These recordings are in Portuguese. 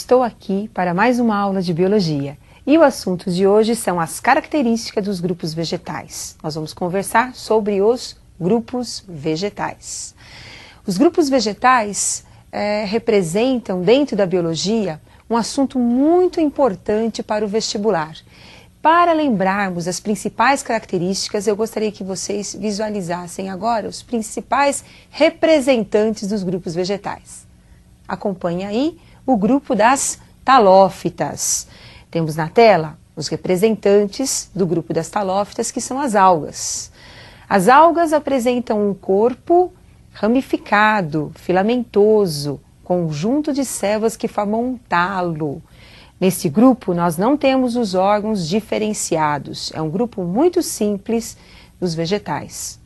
Estou aqui para mais uma aula de biologia e o assunto de hoje são as características dos grupos vegetais. Nós vamos conversar sobre os grupos vegetais. Os grupos vegetais é, representam, dentro da biologia, um assunto muito importante para o vestibular. Para lembrarmos as principais características, eu gostaria que vocês visualizassem agora os principais representantes dos grupos vegetais. Acompanhe aí o grupo das talófitas. Temos na tela os representantes do grupo das talófitas, que são as algas. As algas apresentam um corpo ramificado, filamentoso, conjunto de células que formam um talo. Nesse grupo, nós não temos os órgãos diferenciados. É um grupo muito simples dos vegetais.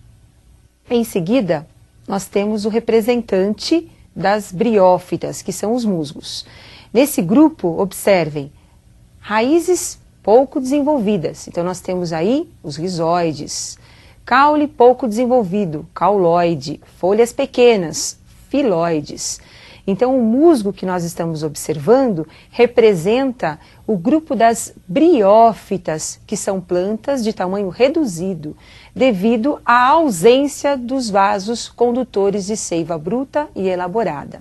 Em seguida, nós temos o representante das briófitas, que são os musgos. Nesse grupo, observem, raízes pouco desenvolvidas. Então, nós temos aí os rizoides. Caule pouco desenvolvido, cauloide. Folhas pequenas, filoides. Então, o musgo que nós estamos observando representa o grupo das briófitas, que são plantas de tamanho reduzido, devido à ausência dos vasos condutores de seiva bruta e elaborada.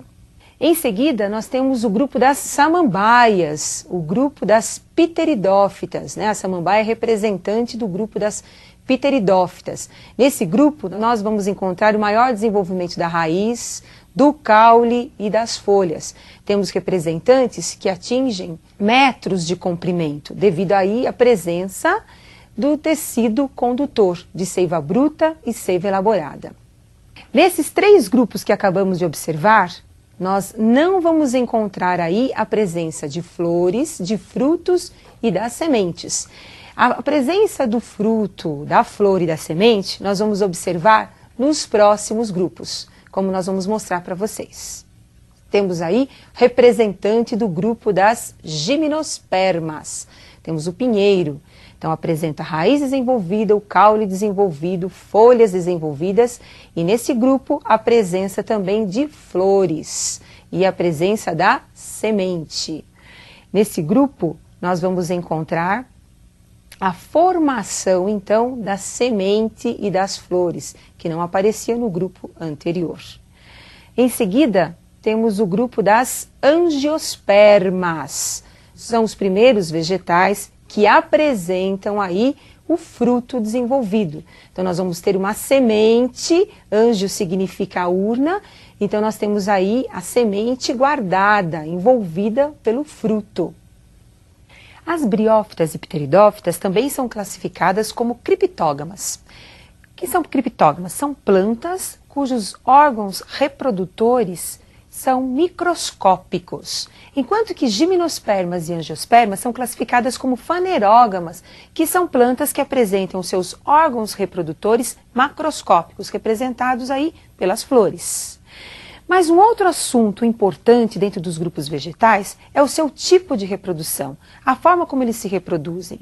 Em seguida, nós temos o grupo das samambaias, o grupo das pteridófitas. Né? A samambaia é representante do grupo das pteridófitas. Nesse grupo, nós vamos encontrar o maior desenvolvimento da raiz, do caule e das folhas. Temos representantes que atingem metros de comprimento, devido aí à presença do tecido condutor de seiva bruta e seiva elaborada. Nesses três grupos que acabamos de observar, nós não vamos encontrar aí a presença de flores, de frutos e das sementes. A presença do fruto, da flor e da semente, nós vamos observar nos próximos grupos como nós vamos mostrar para vocês. Temos aí representante do grupo das gimnospermas. Temos o pinheiro. Então apresenta raiz desenvolvida, o caule desenvolvido, folhas desenvolvidas e nesse grupo a presença também de flores e a presença da semente. Nesse grupo nós vamos encontrar a formação então da semente e das flores, que não aparecia no grupo anterior. Em seguida, temos o grupo das angiospermas. São os primeiros vegetais que apresentam aí o fruto desenvolvido. Então, nós vamos ter uma semente, anjo significa urna, então nós temos aí a semente guardada, envolvida pelo fruto. As briófitas e pteridófitas também são classificadas como criptógamas. O que são criptógamas? São plantas cujos órgãos reprodutores são microscópicos, enquanto que gimnospermas e angiospermas são classificadas como fanerógamas, que são plantas que apresentam seus órgãos reprodutores macroscópicos, representados aí pelas flores. Mas um outro assunto importante dentro dos grupos vegetais é o seu tipo de reprodução, a forma como eles se reproduzem.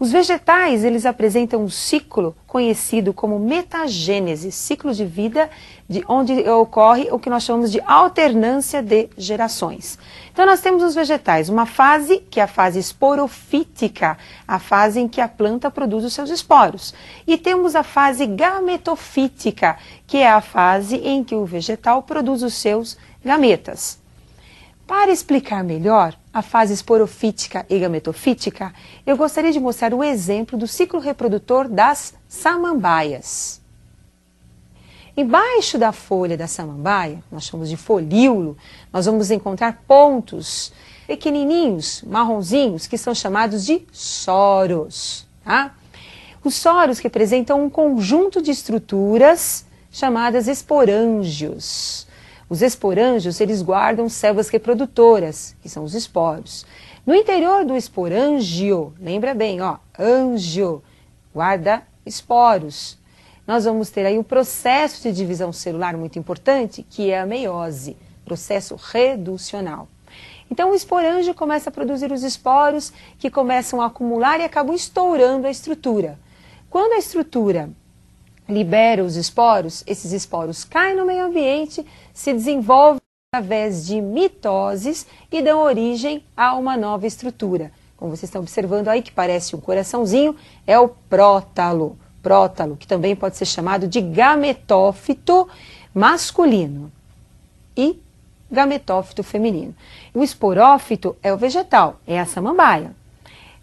Os vegetais, eles apresentam um ciclo conhecido como metagênese, ciclo de vida, de onde ocorre o que nós chamamos de alternância de gerações. Então nós temos nos vegetais uma fase, que é a fase esporofítica, a fase em que a planta produz os seus esporos. E temos a fase gametofítica, que é a fase em que o vegetal produz os seus gametas. Para explicar melhor a fase esporofítica e gametofítica, eu gostaria de mostrar o exemplo do ciclo reprodutor das samambaias. Embaixo da folha da samambaia, nós chamamos de folíolo, nós vamos encontrar pontos pequenininhos, marronzinhos, que são chamados de soros. Tá? Os soros representam um conjunto de estruturas chamadas esporângios. Os esporângios, eles guardam células reprodutoras, que são os esporos. No interior do esporângio, lembra bem, ó, ângio, guarda esporos. Nós vamos ter aí um processo de divisão celular muito importante, que é a meiose, processo reducional. Então o esporângio começa a produzir os esporos que começam a acumular e acabam estourando a estrutura. Quando a estrutura libera os esporos, esses esporos caem no meio ambiente, se desenvolvem através de mitoses e dão origem a uma nova estrutura. Como vocês estão observando aí, que parece um coraçãozinho, é o prótalo. Prótalo, que também pode ser chamado de gametófito masculino e gametófito feminino. O esporófito é o vegetal, é a samambaia.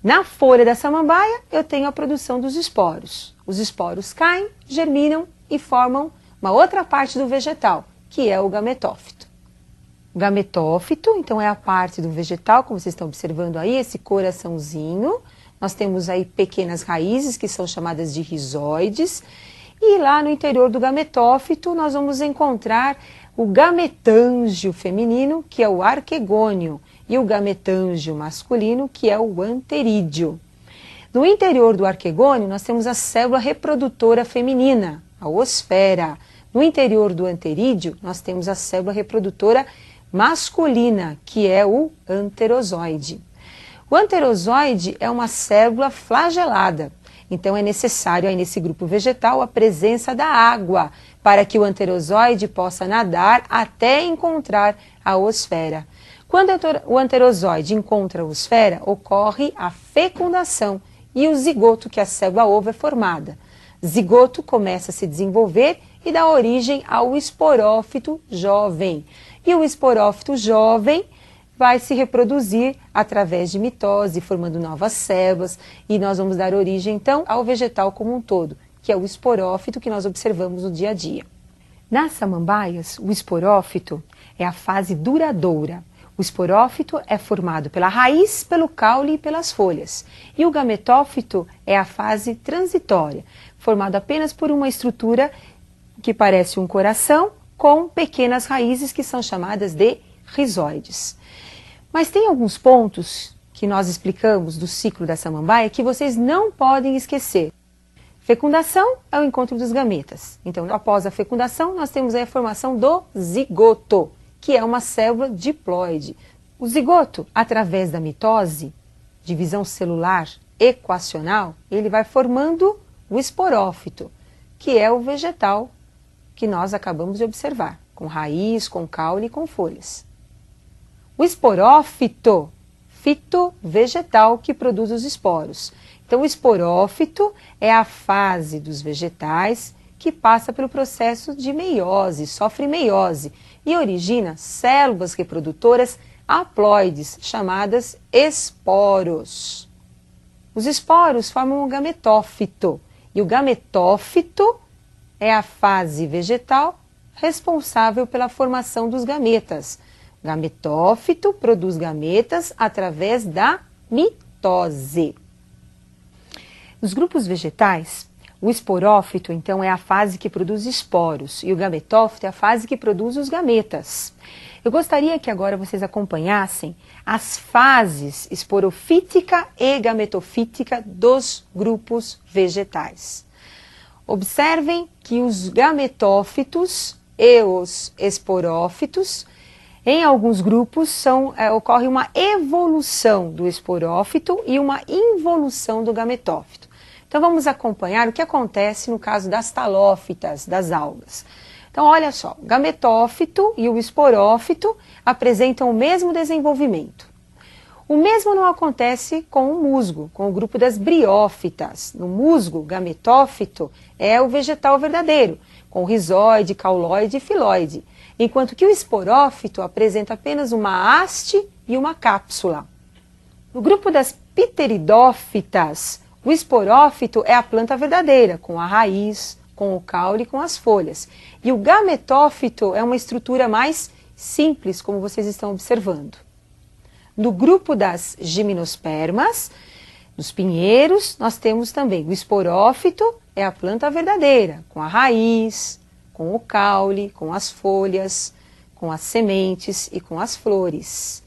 Na folha da samambaia, eu tenho a produção dos esporos. Os esporos caem, germinam e formam uma outra parte do vegetal, que é o gametófito. O gametófito, então, é a parte do vegetal, como vocês estão observando aí, esse coraçãozinho. Nós temos aí pequenas raízes, que são chamadas de rizoides. E lá no interior do gametófito, nós vamos encontrar o gametângio feminino, que é o arquegônio, e o gametângio masculino, que é o anterídeo. No interior do arquegônio, nós temos a célula reprodutora feminina, a osfera. No interior do anterídeo, nós temos a célula reprodutora masculina, que é o anterozoide. O anterozoide é uma célula flagelada. Então é necessário aí nesse grupo vegetal a presença da água para que o anterozoide possa nadar até encontrar a osfera. Quando o anterozoide encontra a osfera, ocorre a fecundação e o zigoto, que é a célula-ovo, é formada. Zigoto começa a se desenvolver e dá origem ao esporófito jovem. E o esporófito jovem vai se reproduzir através de mitose, formando novas células, e nós vamos dar origem então ao vegetal como um todo, que é o esporófito que nós observamos no dia a dia. Nas samambaias, o esporófito é a fase duradoura. O esporófito é formado pela raiz, pelo caule e pelas folhas. E o gametófito é a fase transitória, formado apenas por uma estrutura que parece um coração com pequenas raízes que são chamadas de rizoides. Mas tem alguns pontos que nós explicamos do ciclo da samambaia que vocês não podem esquecer. Fecundação é o encontro dos gametas. Então, após a fecundação, nós temos a formação do zigoto, que é uma célula diploide. O zigoto, através da mitose, divisão celular equacional, ele vai formando o esporófito, que é o vegetal que nós acabamos de observar, com raiz, com caule e com folhas. O esporófito, fito vegetal que produz os esporos. Então, o esporófito é a fase dos vegetais que passa pelo processo de meiose, sofre meiose, e origina células reprodutoras haploides, chamadas esporos. Os esporos formam o gametófito, e o gametófito é a fase vegetal responsável pela formação dos gametas, Gametófito produz gametas através da mitose. Nos grupos vegetais, o esporófito, então, é a fase que produz esporos e o gametófito é a fase que produz os gametas. Eu gostaria que agora vocês acompanhassem as fases esporofítica e gametofítica dos grupos vegetais. Observem que os gametófitos e os esporófitos em alguns grupos são, é, ocorre uma evolução do esporófito e uma involução do gametófito. Então vamos acompanhar o que acontece no caso das talófitas, das algas. Então olha só, o gametófito e o esporófito apresentam o mesmo desenvolvimento. O mesmo não acontece com o musgo, com o grupo das briófitas. No musgo, gametófito é o vegetal verdadeiro, com rizoide, cauloide e filoide enquanto que o esporófito apresenta apenas uma haste e uma cápsula. No grupo das pteridófitas, o esporófito é a planta verdadeira, com a raiz, com o caule e com as folhas. E o gametófito é uma estrutura mais simples, como vocês estão observando. No grupo das gimnospermas, nos pinheiros, nós temos também o esporófito, é a planta verdadeira, com a raiz, com o caule, com as folhas, com as sementes e com as flores.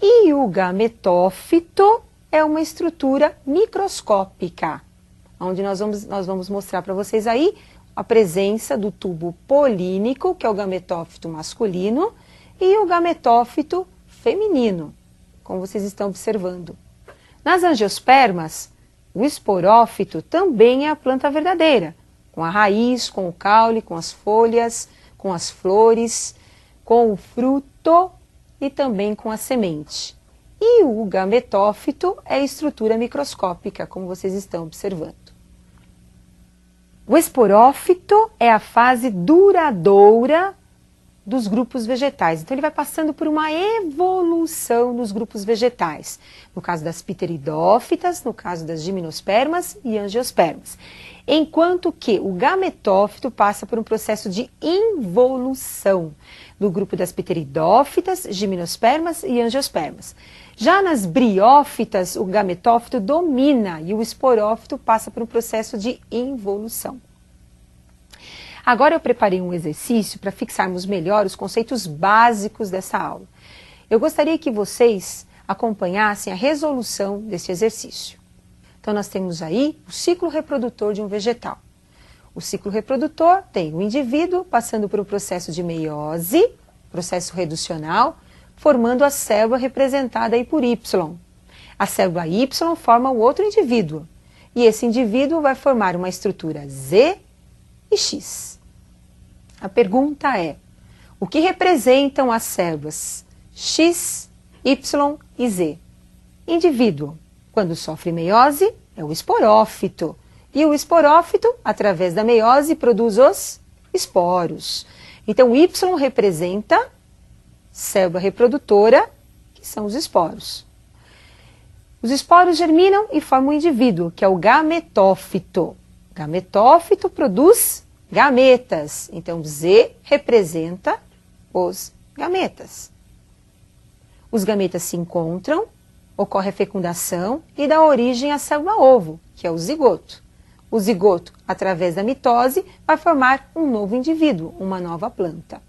E o gametófito é uma estrutura microscópica, onde nós vamos, nós vamos mostrar para vocês aí a presença do tubo polínico, que é o gametófito masculino, e o gametófito feminino, como vocês estão observando. Nas angiospermas, o esporófito também é a planta verdadeira, com a raiz, com o caule, com as folhas, com as flores, com o fruto e também com a semente. E o gametófito é estrutura microscópica, como vocês estão observando. O esporófito é a fase duradoura dos grupos vegetais. Então ele vai passando por uma evolução nos grupos vegetais. No caso das pteridófitas, no caso das gimnospermas e angiospermas enquanto que o gametófito passa por um processo de involução do grupo das pteridófitas, gimnospermas e angiospermas. Já nas briófitas, o gametófito domina e o esporófito passa por um processo de involução. Agora eu preparei um exercício para fixarmos melhor os conceitos básicos dessa aula. Eu gostaria que vocês acompanhassem a resolução desse exercício. Então, nós temos aí o ciclo reprodutor de um vegetal. O ciclo reprodutor tem o indivíduo passando por um processo de meiose, processo reducional, formando a célula representada aí por Y. A célula Y forma o outro indivíduo, e esse indivíduo vai formar uma estrutura Z e X. A pergunta é: o que representam as células X, Y e Z? Indivíduo. Quando sofre meiose, é o esporófito. E o esporófito, através da meiose, produz os esporos. Então, Y representa célula reprodutora, que são os esporos. Os esporos germinam e formam um indivíduo, que é o gametófito. Gametófito produz gametas. Então, Z representa os gametas. Os gametas se encontram ocorre a fecundação e dá origem à célula-ovo, que é o zigoto. O zigoto, através da mitose, vai formar um novo indivíduo, uma nova planta.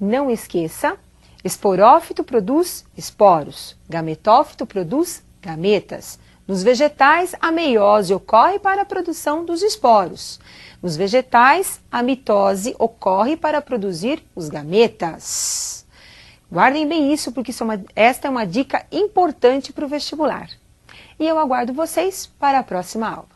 Não esqueça, esporófito produz esporos, gametófito produz gametas. Nos vegetais, a meiose ocorre para a produção dos esporos. Nos vegetais, a mitose ocorre para produzir os gametas. Guardem bem isso, porque isso é uma, esta é uma dica importante para o vestibular. E eu aguardo vocês para a próxima aula.